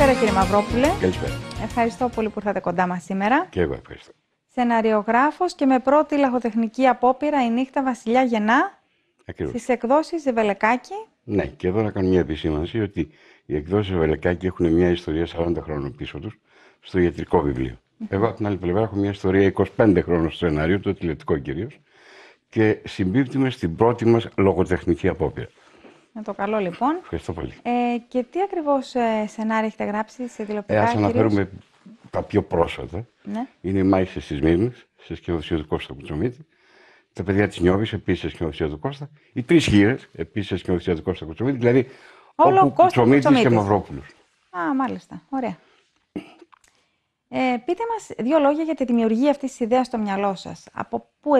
Καλησπέρα κύριε Μαυρόπουλε. Καλησπέρα. Ευχαριστώ πολύ που ήρθατε κοντά μας σήμερα. Και εγώ ευχαριστώ. Σεναριογράφος και με πρώτη λαχοτεχνική απόπειρα η νύχτα Βασιλιά Γενά. Στις εκδόσεις Ζεβελεκάκη. Ναι, και εδώ να κάνω μια επισήμανση ότι οι εκδόσεις Ζεβελεκάκη έχουν μια ιστορία 40 χρόνων πίσω τους στο ιατρικό βιβλίο. Εγώ από την άλλη πλευρά έχω μια ιστορία 25 χρόνων στο σενάριο, το τηλετικό κυρίως, και συμπίπτουμε στην πρώτη μας λογοτεχνική απόπειρα. Με το καλό λοιπόν. Ευχαριστώ πολύ. Ε, και τι ακριβώς ε, σενάρια έχετε γράψει σε τηλεοπτικά ε, Ας αναφέρουμε κυρίως. τα πιο πρόσφατα. Ναι. Είναι η Μάηση στι Μύρνες, σε σκηνοθεσία του Κώστα Κουτσομίτη. Τα παιδιά της Νιώβης, επίσης σε σκηνοθεσία του Κώστα. Οι τρεις γύρες, επίσης σε σκηνοθεσία του Κώστα Κουτσομίτη. Δηλαδή, Όλο όπου Κουτσομίτη και Μαυρόπουλος. Α, μάλιστα. Ωραία. Ε, πείτε μας δύο λόγια για τη δημιουργία αυτής της ιδέας στο μυαλό σας. Από πού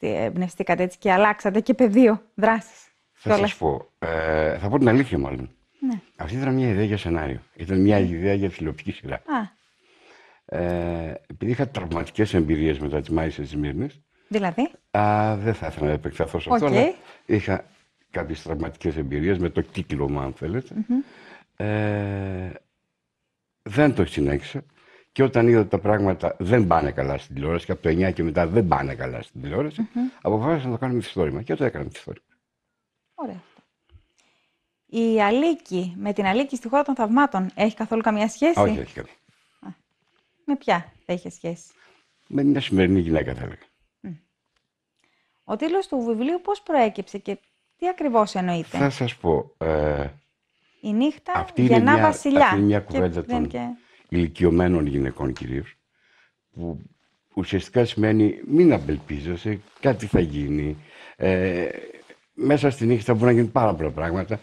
εμπνευστήκατε έτσι και αλλάξατε και πεδίο δράσης. Θα σας πω. Ε, θα πω την αλήθεια, μάλλον. Ναι. Αυτή ήταν μια ιδέα για σενάριο. Ήταν μια ιδέα για τηλεοπτική σειρά. Α. Ε, επειδή είχα τραυματικές εμπειρίες μετά τη Μάησα τη Μύρνη. Δηλαδή. Α, δεν θα ήθελα να επεκταθώ σε αυτό. είχα κάποιες τραυματικές εμπειρίες με το κύκλωμα, αν θελετε Ε, δεν το συνέχισα. Και όταν είδα ότι τα πράγματα δεν πάνε καλά στην τηλεόραση, και από το 9 και μετά δεν πάνε καλά στην τηλεόραση, αποφάσισα να το κάνω μυθιστόρημα. Και το έκανα μυθιστόρημα. Ωραία Η Αλίκη με την Αλίκη στη χώρα των θαυμάτων έχει καθόλου καμία σχέση. Όχι, έχει καμία. με ποια θα είχε σχέση. Με μια σημερινή γυναίκα θα έλεγα. Ο τίτλος του βιβλίου πώς προέκυψε και τι ακριβώς εννοείται. Θα σας πω. Ε... Η νύχτα αυτή βασιλιά. Αυτή είναι μια κουβέντα των και... ηλικιωμένων γυναικών κυρίως, που ουσιαστικά σημαίνει μην απελπίζεσαι, κάτι θα γίνει. Ε, μέσα στη νύχτα μπορούν να γίνουν πάρα πολλά πράγματα.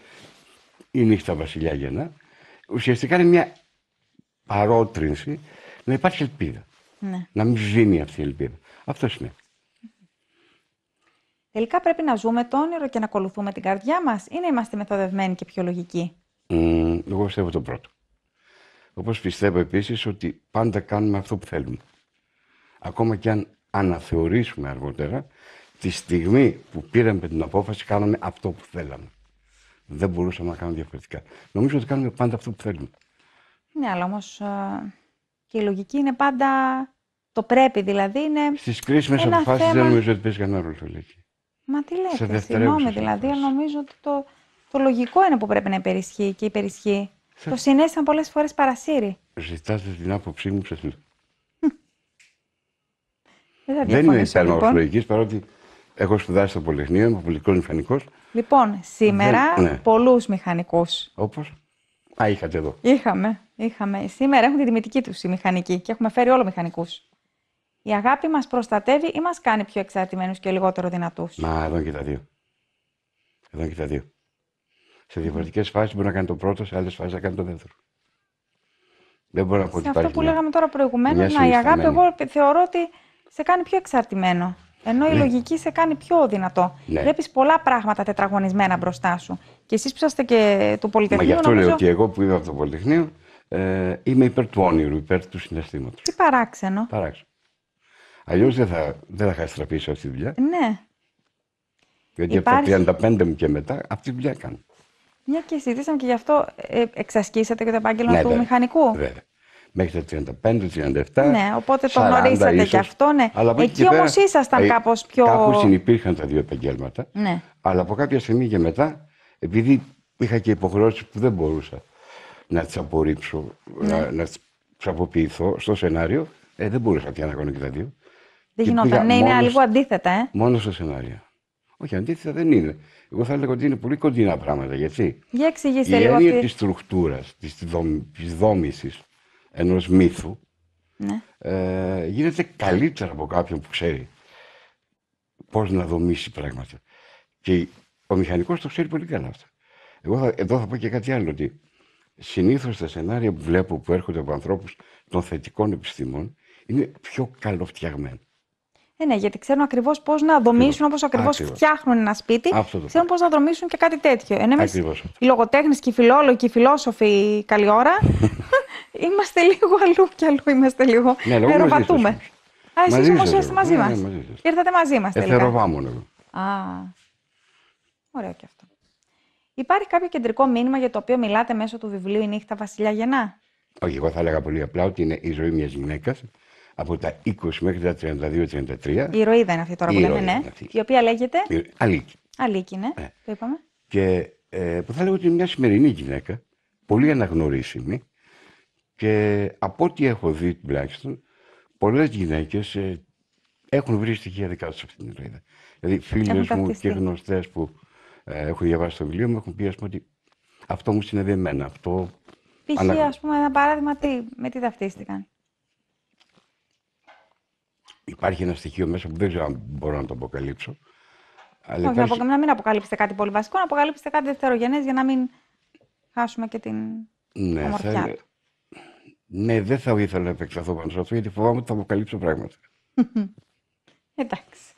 Η νύχτα Βασιλιά Γεννά. Ουσιαστικά είναι μια παρότρινση να υπάρχει ελπίδα. Ναι. Να μην σβήνει αυτή η ελπίδα. Αυτό είναι. Τελικά πρέπει να ζούμε το όνειρο και να ακολουθούμε την καρδιά μας ή να είμαστε μεθοδευμένοι και πιο λογικοί. Mm, εγώ πιστεύω το πρώτο. Όπως πιστεύω επίσης ότι πάντα κάνουμε αυτό που θέλουμε. Ακόμα και αν αναθεωρήσουμε αργότερα, Τη στιγμή που πήραμε την απόφαση, κάναμε αυτό που θέλαμε. Δεν μπορούσαμε να κάνουμε διαφορετικά. Νομίζω ότι κάνουμε πάντα αυτό που θέλουμε. Ναι, αλλά όμως ε, και η λογική είναι πάντα το πρέπει, δηλαδή είναι. Στις κρίσιμες αποφάσεις θέμα... δεν νομίζω ότι παίζει κανένα ρόλο Μα τι λέτε, συγγνώμη, δηλαδή νομίζω ότι το, το λογικό είναι που πρέπει να υπερισχύει και υπερισχύει. Σε... Το συνέστημα πολλές φορές παρασύρει. Ζητάτε την άποψή μου, ψευδή. Δεν, δεν είναι υπέρμαχος λοιπόν. λογικής, παρότι Έχω σπουδάσει στο Πολυτεχνείο, είμαι πολιτικό μηχανικός. Λοιπόν, σήμερα ναι. πολλούς μηχανικούς. Όπως. Α, είχατε εδώ. Είχαμε, είχαμε. Σήμερα έχουν τη τιμητική τους οι μηχανικοί και έχουμε φέρει όλο μηχανικούς. Η αγάπη μας προστατεύει ή μας κάνει πιο εξαρτημένους και λιγότερο δυνατούς. Μα εδώ και τα δύο. Εδώ και τα δύο. Σε διαφορετικές φάσεις μπορεί να κάνει το πρώτο, σε άλλες φάσεις να κάνει το δεύτερο. Δεν μπορώ να πω ότι αυτό που λέγαμε τώρα προηγουμένως, η αγάπη, εγώ θεωρώ ότι σε κάνει πιο εξαρτημένο. Ενώ η ναι. λογική σε κάνει πιο δυνατό. Ναι. Βλέπεις πολλά πράγματα τετραγωνισμένα μπροστά σου. Και εσείς που είσαστε και του Πολυτεχνείου. Μα γι' αυτό λέω ότι εγώ που είμαι από το Πολυτεχνείο, ε, είμαι υπέρ του όνειρου, υπέρ του συναισθήματος. Τι παράξενο. Παράξενο. Αλλιώς δεν θα, δεν θα χαστραπήσω αυτή τη δουλειά. Ναι. Γιατί από τα 35 μου και μετά αυτή τη δουλειά κάνω. Μια και συζητήσαμε και γι' αυτό ε, εξασκήσατε και το επάγγελμα ναι, του βέβαια. μηχανικού μέχρι τα 35-37. Ναι, οπότε το γνωρίσατε κι αυτό. Ναι. Αλλά Εκεί όμω ήσασταν ε, κάπως πιο. Κάπου συνεπήρχαν τα δύο επαγγέλματα. Ναι. Αλλά από κάποια στιγμή και μετά, επειδή είχα και υποχρεώσεις που δεν μπορούσα να τις απορρίψω, ναι. να, να τις αποποιηθώ στο σενάριο, ε, δεν μπορούσα πια να κάνω και τα δύο. Δεν γινόταν. Ναι, είναι λίγο αντίθετα, ε. Μόνος στο σενάριο. Όχι, αντίθετα δεν είναι. Εγώ θα έλεγα ότι είναι πολύ κοντινά πράγματα, γιατί. Για εξηγήστε λίγο. Η έννοια της στρουκτούρας, της δόμησης, Ενός μύθου, ναι. ε, γίνεται καλύτερα από κάποιον που ξέρει πώς να δομήσει πράγματα. Και ο μηχανικός το ξέρει πολύ καλά αυτό. Εγώ θα, εδώ θα πω και κάτι άλλο, ότι συνήθως τα σενάρια που βλέπω που έρχονται από ανθρώπους των θετικών επιστήμων είναι πιο καλοφτιαγμένα. Ε, ναι, γιατί ξέρουν ακριβώς πώς να δομήσουν, όπως ακριβώς φτιάχνουν ένα σπίτι. Ξέρουν πώς να δομήσουν και κάτι τέτοιο. οι λογοτέχνες και οι φιλόλογοι και οι φιλόσοφοι, καλή ώρα, είμαστε λίγο αλλού κι αλλού είμαστε λίγο. Ναι, εγώ ναι, Αεροπατούμε. Α, εσείς μαζί όμως είστε μαζί μα. Ναι, ναι, μας. μαζί Ήρθατε μαζί μας τελικά. Εθεροβάμων εγώ. Α, ωραίο κι αυτό. Υπάρχει κάποιο κεντρικό μήνυμα για το οποίο μιλάτε μέσω του βιβλίου «Η νύχτα Βασιλιά Γεννά». Όχι, εγώ θα έλεγα πολύ απλά ότι είναι η ζωή μιας γυναίκας από τα 20 μέχρι τα 32-33. Η ηρωίδα είναι αυτή τώρα η που λέμε, ναι. Η οποία λέγεται. Αλίκη. Αλίκη, ναι, ε. το είπαμε. Και ε, που θα λέγω ότι είναι μια σημερινή γυναίκα, πολύ αναγνωρίσιμη, και από ό,τι έχω δει τουλάχιστον, πολλές γυναίκες ε, έχουν βρει στοιχεία δικά τους αυτήν την ιδέα. Δηλαδή, φίλες μου και γνωστές που ε, έχουν διαβάσει το βιβλίο μου έχουν πει ας πούμε, ότι αυτό μου συνέβη εμένα. Αυτό... Π.χ. πούμε ένα παράδειγμα, με τι ταυτίστηκαν. Υπάρχει ένα στοιχείο μέσα που δεν ξέρω αν μπορώ να το αποκαλύψω. Αλλά Όχι, υπάρχει... να μην αποκαλύψετε κάτι πολύ βασικό, να αποκαλύψετε κάτι δευτερογενές για να μην χάσουμε και την ναι, ναι, δεν θα ήθελα να επεκταθώ πάνω σε αυτό, γιατί φοβάμαι ότι θα αποκαλύψω πράγματα. Εντάξει.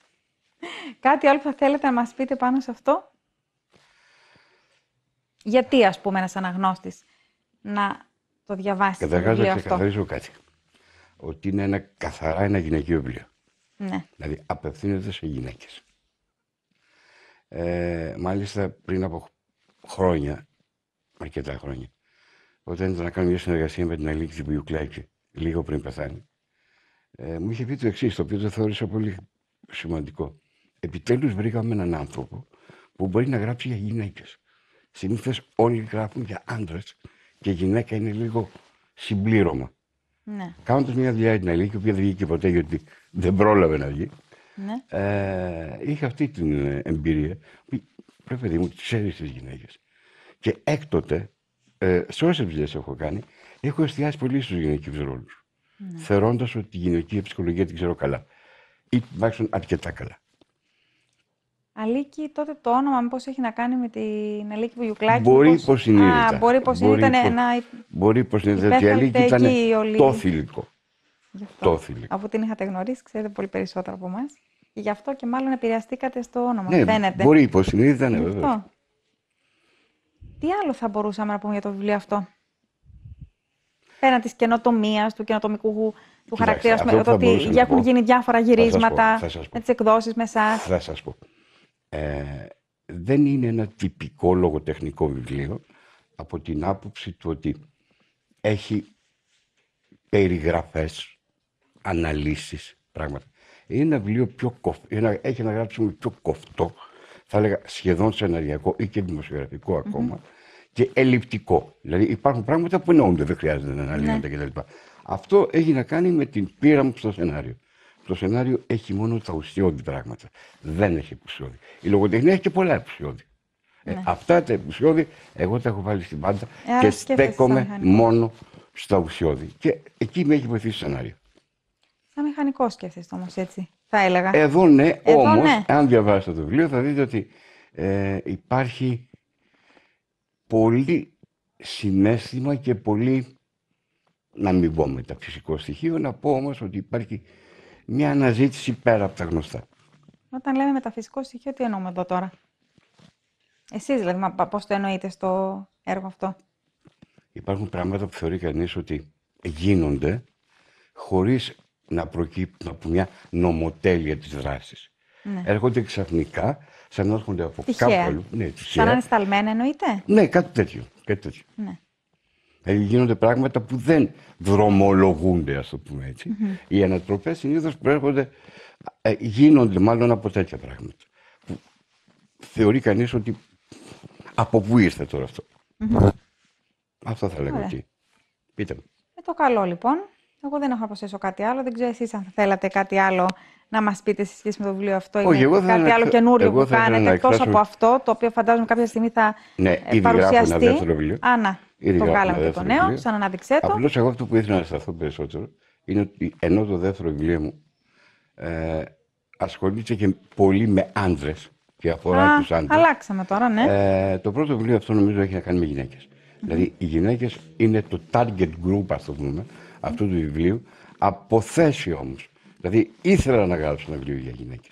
Κάτι άλλο που θα θέλετε να μας πείτε πάνω σε αυτό. Γιατί, ας πούμε, ένας αναγνώστης να το διαβάσει το βιβλίο αυτό. Καταρχάς, κάτι. Ότι είναι ένα, καθαρά ένα γυναικείο βιβλίο. Ναι. Δηλαδή, απευθύνεται σε γυναίκες. Ε, μάλιστα, πριν από χρόνια, αρκετά χρόνια, όταν ήταν να κάνω μια συνεργασία με την που Τζιμπιουκλάκη, λίγο πριν πεθάνει, ε, μου είχε πει το εξής, το οποίο το θεώρησα πολύ σημαντικό. Επιτέλους βρήκαμε έναν άνθρωπο που μπορεί να γράψει για γυναίκες. Συνήθως όλοι γράφουν για άντρες και γυναίκα είναι λίγο συμπλήρωμα. Ναι. Κάνοντας μια δουλειά την Αλήκη, η οποία δεν βγήκε ποτέ γιατί δεν πρόλαβε να βγει, ναι. ε, είχα αυτή την ε, εμπειρία. Πρέπει να μου, ξέρεις τις γυναίκες. Και έκτοτε ε, σε όσε δουλειές έχω κάνει, έχω εστιάσει πολύ στους γυναικείους ρόλους. Ναι. Θεωρώντας ότι τη γυναική ψυχολογία την ξέρω καλά. Ή τουλάχιστον αρκετά καλά. Αλίκη, τότε το όνομα, μήπω έχει να κάνει με την Αλίκη Βουγιουκλάκη. Μπορεί πω συνείδητα. Μπορεί πως ήταν ένα. Μπορεί πως δηλαδή, Η Αλίκη ήταν το θηλυκό. Το θηλυκό. Από την είχατε γνωρίσει, ξέρετε πολύ περισσότερο από εμάς. Γι' αυτό και μάλλον επηρεαστήκατε στο όνομα. Ναι, Μπορεί πως συνείδητα, βέβαια. Τι άλλο θα μπορούσαμε να πούμε για το βιβλίο αυτό. Πέραν της καινοτομίας, του καινοτομικού του χαρακτήρα, το ότι έχουν γίνει διάφορα γυρίσματα με τις εκδόσεις, με εσάς. Θα σας πω. Ε, δεν είναι ένα τυπικό λογοτεχνικό βιβλίο από την άποψη του ότι έχει περιγραφές, αναλύσεις, πράγματα. Είναι ένα βιβλίο πιο κοφ... έχει ένα γράψιμο πιο κοφτό, θα έλεγα σχεδόν σεναριακό ή και δημοσιογραφικό και ελλειπτικό. Δηλαδή υπάρχουν πράγματα που εννοούνται, δεν χρειάζεται να ναι. αναλύονται ναι. κτλ. Αυτό έχει να κάνει με την πείρα μου στο σενάριο. Το σενάριο έχει μόνο τα ουσιώδη πράγματα. Δεν έχει επουσιώδη. Η λογοτεχνία έχει και πολλά επουσιώδη. Ε, ναι. αυτά τα επουσιώδη εγώ τα έχω βάλει στην πάντα ε, και στέκομαι μόνο στα ουσιώδη. Και εκεί με έχει βοηθήσει το σενάριο. Σαν μηχανικό σκέφτεσαι όμως έτσι. Εδώ ναι, Εδώ όμως, ναι. αν διαβάσετε το βιβλίο θα δείτε ότι ε, υπάρχει πολύ συνέστημα και πολύ, να μην πω φυσικό στοιχείο, να πω όμως ότι υπάρχει μια αναζήτηση πέρα από τα γνωστά. Όταν λέμε μεταφυσικό στοιχείο, τι εννοούμε εδώ τώρα. Εσείς δηλαδή, πώς το εννοείτε στο έργο αυτό. Υπάρχουν πράγματα που θεωρεί κανείς ότι γίνονται χωρίς να προκύπτουν από μια νομοτέλεια της δράσης. Ναι. Έρχονται ξαφνικά, σαν να έρχονται από τυχαία. κάπου αλλού. Ναι, τυχαία. Σαν ανεσταλμένα εννοείται. Ναι, κάτι τέτοιο. Κάτι τέτοιο. Ναι. Δηλαδή γίνονται πράγματα που δεν δρομολογούνται, ας το πούμε έτσι. Mm-hmm. Οι ανατροπές συνήθως προέρχονται, ε, γίνονται μάλλον από τέτοια πράγματα. Που θεωρει κανείς κανείς ότι από πού ήρθε τώρα Αυτό θα λέγω εκεί. Πείτε μου. Με το καλό λοιπόν. Εγώ δεν έχω να προσθέσω κάτι άλλο. Δεν ξέρω εσείς αν θα θέλατε κάτι άλλο να μας πείτε σε σχέση με το βιβλίο αυτό. Όχι, εγώ κάτι να... άλλο καινούριο εγώ που κάνετε εκτό εκφράσω... από αυτό, το οποίο φαντάζομαι κάποια στιγμή θα ναι, ε, παρουσιαστεί. Ένα δεύτερο βιβλίο. το βγάλαμε και το νέο, σαν αναδειξέ το. Απλώς εγώ αυτό που ήθελα να σταθώ περισσότερο είναι ότι ενώ το δεύτερο βιβλίο μου ε, ασχολείται και πολύ με άντρε και αφορά του άντρε. Αλλάξαμε τώρα, ναι. Ε, το πρώτο βιβλίο αυτό νομίζω έχει να κάνει με γυναίκες. Δηλαδή, οι γυναίκες είναι το target group, ας το πούμε, αυτού του βιβλίου, αποθέσει θέση όμως. Δηλαδή ήθελα να γράψω ένα βιβλίο για γυναίκες.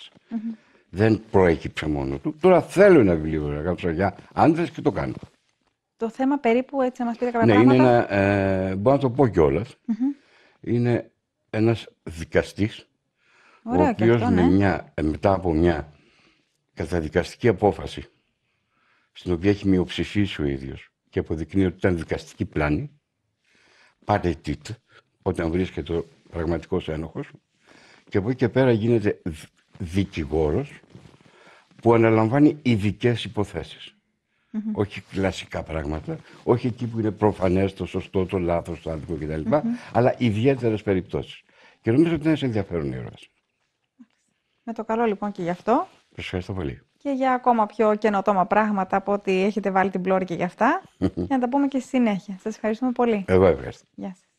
Δεν προέκυψε μόνο του. Τώρα θέλω ένα βιβλίο να γράψω για άντρες και το κάνω. Το θέμα περίπου έτσι να μας πείτε ναι, κάποια ναι, Είναι ένα, ε, μπορώ να το πω κιόλας. Είναι ένας δικαστής, ο οποίο ναι. ε, μετά από μια καταδικαστική απόφαση, στην οποία έχει μειοψηφίσει ο ίδιος και αποδεικνύει ότι ήταν δικαστική πλάνη, απαραίτητη όταν βρίσκεται ο πραγματικός ένοχος. και από εκεί και πέρα γίνεται δικηγόρος που αναλαμβάνει ειδικές Όχι κλασικά πράγματα, όχι εκεί που είναι προφανές το σωστό, το λάθος, το άδικο κτλ. Mm-hmm. Αλλά ιδιαίτερες περιπτώσεις. Και νομίζω ότι είναι ενδιαφέρον η Με το καλό λοιπόν και γι' αυτό. Σας ευχαριστώ πολύ και για ακόμα πιο καινοτόμα πράγματα από ότι έχετε βάλει την πλώρη και για αυτά. Για να τα πούμε και στη συνέχεια. Σας ευχαριστούμε πολύ. Εγώ ευχαριστώ. Γεια